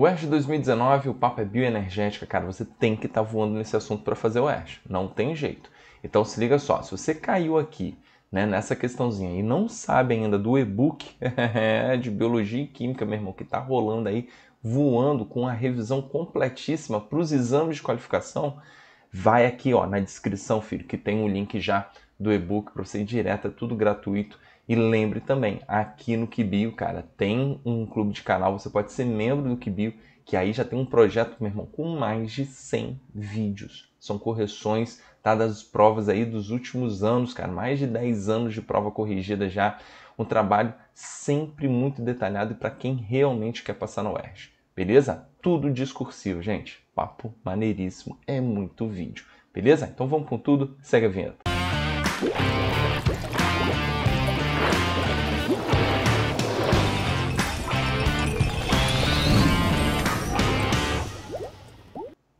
O ERJ 2019, o papo é bioenergética, cara, você tem que estar tá voando nesse assunto para fazer o ERJ, não tem jeito. Então se liga só, se você caiu aqui né, nessa questãozinha e não sabe ainda do e-book de biologia e química, meu irmão, que tá rolando aí, voando com a revisão completíssima para os exames de qualificação, vai aqui ó, na descrição, filho, que tem um link já do e-book para você ir direto, é tudo gratuito e lembre também, aqui no Kibio, cara, tem um clube de canal, você pode ser membro do Kibio, que aí já tem um projeto, meu irmão, com mais de 100 vídeos. São correções tá, das provas aí dos últimos anos, cara, mais de 10 anos de prova corrigida já. Um trabalho sempre muito detalhado para quem realmente quer passar na UERJ. Beleza? Tudo discursivo, gente. Papo maneiríssimo, é muito vídeo. Beleza? Então vamos com tudo, segue a vinheta. Música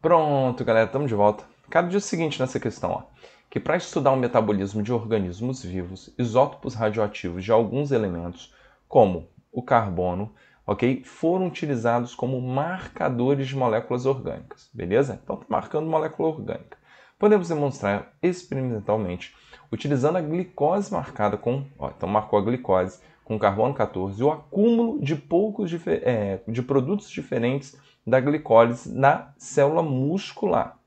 Pronto, galera, estamos de volta. Cara, diz o seguinte nessa questão, ó, que para estudar o metabolismo de organismos vivos, isótopos radioativos de alguns elementos, como o carbono, ok, foram utilizados como marcadores de moléculas orgânicas, beleza? Então, tá marcando molécula orgânica. Podemos demonstrar experimentalmente, utilizando a glicose marcada com, ó, então marcou a glicose, com carbono 14 o acúmulo de poucos é, de produtos diferentes da glicólise na célula muscular.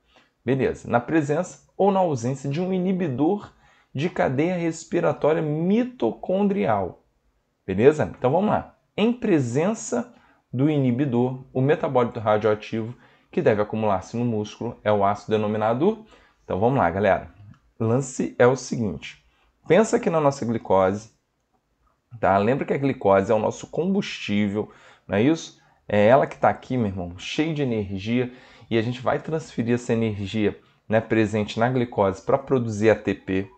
Beleza, na presença ou na ausência de um inibidor de cadeia respiratória mitocondrial. Beleza? Então vamos lá. Em presença do inibidor, o metabólito radioativo que deve acumular-se no músculo é o ácido denominado. Então vamos lá, galera. Lance é o seguinte: pensa que na nossa glicose Tá? Lembra que a glicose é o nosso combustível, não é isso? É ela que está aqui, meu irmão, cheia de energia, e a gente vai transferir essa energia né, presente na glicose para produzir ATP.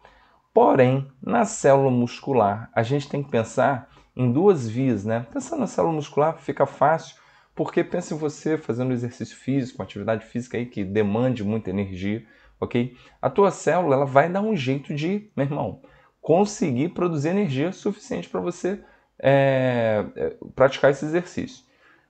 Porém, na célula muscular, a gente tem que pensar em duas vias, né? Pensar na célula muscular fica fácil, porque pense em você fazendo exercício físico, atividade física aí que demande muita energia, ok? A tua célula ela vai dar um jeito de, meu irmão, conseguir produzir energia suficiente para você é, é praticar esse exercício.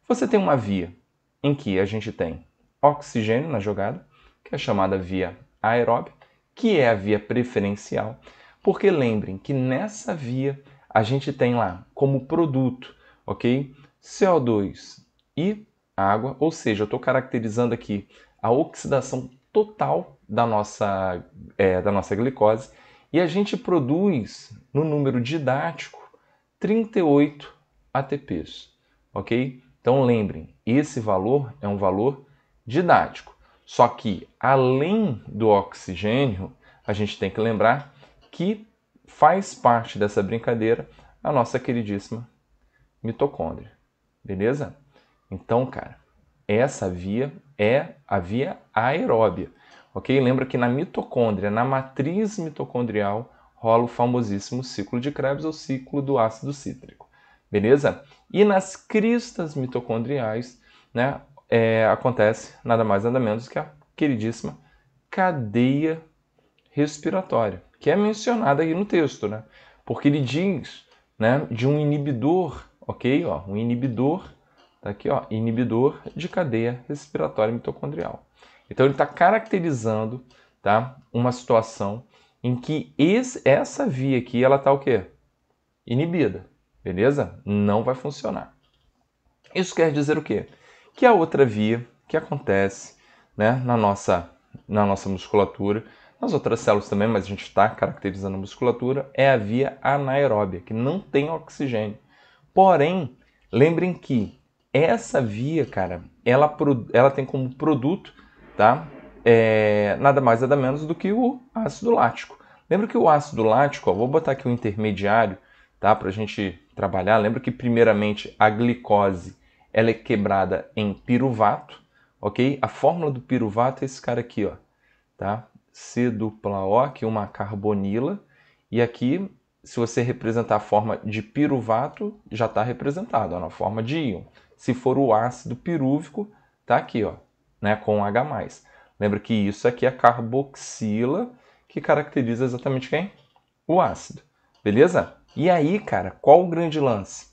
Você tem uma via em que a gente tem oxigênio na jogada, que é chamada via aeróbica, que é a via preferencial, porque lembrem que nessa via a gente tem lá como produto, ok? CO2 e água, ou seja, eu estou caracterizando aqui a oxidação total da nossa, é, da nossa glicose e a gente produz, no número didático, 38 ATPs, ok? Então lembrem, esse valor é um valor didático. Só que, além do oxigênio, a gente tem que lembrar que faz parte dessa brincadeira a nossa queridíssima mitocôndria. Beleza? Então, cara, essa via é a via aeróbia. Ok? Lembra que na mitocôndria, na matriz mitocondrial, rola o famosíssimo ciclo de Krebs, ou ciclo do ácido cítrico. Beleza? E nas cristas mitocondriais, né, é, acontece nada mais nada menos que a queridíssima cadeia respiratória, que é mencionada aí no texto, né? Porque ele diz, né, de um inibidor, ok? Ó, um inibidor, tá aqui, ó, inibidor de cadeia respiratória mitocondrial. Então ele está caracterizando tá, uma situação em que esse, essa via aqui ela está o quê? Inibida, beleza? Não vai funcionar. Isso quer dizer o quê? Que a outra via que acontece né, na, nossa, na nossa musculatura, nas outras células também, mas a gente está caracterizando a musculatura, é a via anaeróbia, que não tem oxigênio. Porém, lembrem que essa via, cara, ela, ela tem como produto tá? É, nada mais nada menos do que o ácido lático. Lembra que o ácido lático, ó, vou botar aqui o um intermediário, tá? Para a gente trabalhar. Lembra que primeiramente a glicose ela é quebrada em piruvato, ok? A fórmula do piruvato é esse cara aqui, ó, tá? C dupla O, aqui uma carbonila. E aqui, se você representar a forma de piruvato, já está representado ó, na forma de íon. Se for o ácido pirúvico, tá aqui, ó, né, com H+. Lembra que isso aqui é carboxila, que caracteriza exatamente quem? O ácido, beleza? E aí, cara, qual o grande lance?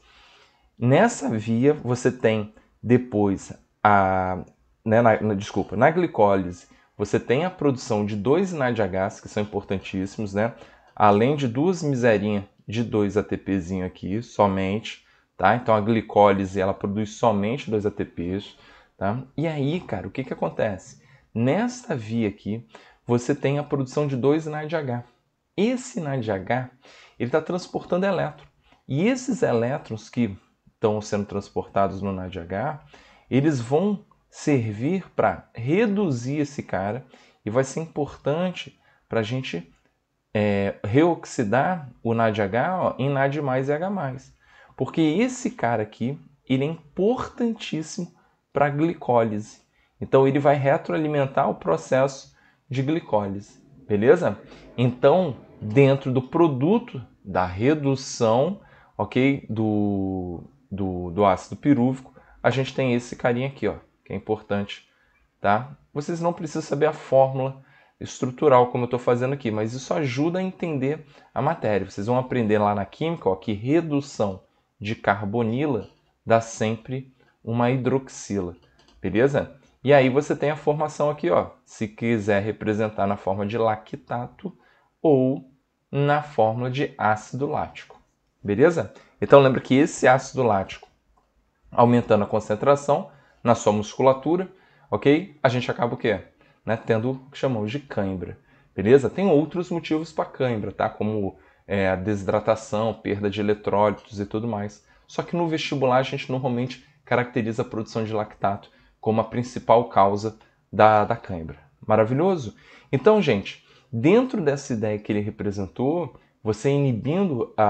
Nessa via você tem depois a, né, na, na, desculpa, na glicólise você tem a produção de dois NADHs que são importantíssimos, né? Além de duas miserinhas de dois ATPzinho aqui somente, tá? Então a glicólise ela produz somente dois ATPs. Tá? E aí, cara, o que, que acontece? Nesta via aqui, você tem a produção de dois NADH. Esse NADH ele está transportando elétron. E esses elétrons que estão sendo transportados no NADH, eles vão servir para reduzir esse cara e vai ser importante para a gente é, reoxidar o NADH ó, em NAD+, e H+. Porque esse cara aqui, ele é importantíssimo para a glicólise. Então ele vai retroalimentar o processo de glicólise, beleza? Então, dentro do produto da redução, ok, do, do, do ácido pirúvico, a gente tem esse carinha aqui, ó, que é importante, tá? Vocês não precisam saber a fórmula estrutural, como eu estou fazendo aqui, mas isso ajuda a entender a matéria. Vocês vão aprender lá na química ó, que redução de carbonila dá sempre uma hidroxila, beleza? E aí você tem a formação aqui, ó, se quiser representar na forma de lactato ou na fórmula de ácido lático, beleza? Então lembra que esse ácido lático, aumentando a concentração na sua musculatura, ok? A gente acaba o quê? Né, tendo o que chamamos de cãibra, beleza? Tem outros motivos para cãibra, tá? Como é, a desidratação, perda de eletrólitos e tudo mais. Só que no vestibular a gente normalmente caracteriza a produção de lactato como a principal causa da, da cãibra. Maravilhoso? Então, gente, dentro dessa ideia que ele representou, você inibindo a,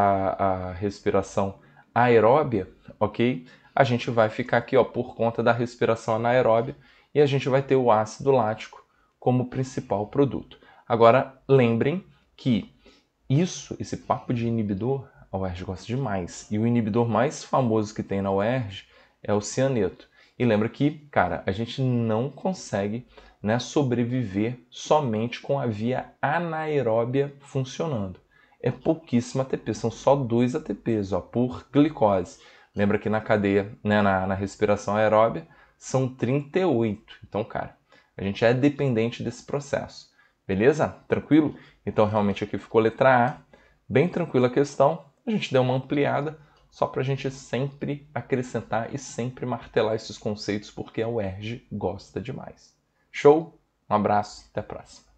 a respiração aeróbia, ok? A gente vai ficar aqui ó, por conta da respiração anaeróbia e a gente vai ter o ácido lático como principal produto. Agora, lembrem que isso, esse papo de inibidor, a UERJ gosta demais. E o inibidor mais famoso que tem na UERJ é o cianeto. E lembra que, cara, a gente não consegue né, sobreviver somente com a via anaeróbia funcionando. É pouquíssima ATP, são só dois ATPs ó, por glicose. Lembra que na cadeia, né, na, na respiração aeróbia, são 38. Então, cara, a gente é dependente desse processo. Beleza? Tranquilo? Então, realmente aqui ficou letra A. Bem tranquila a questão. A gente deu uma ampliada só para a gente sempre acrescentar e sempre martelar esses conceitos, porque a UERJ gosta demais. Show? Um abraço, até a próxima.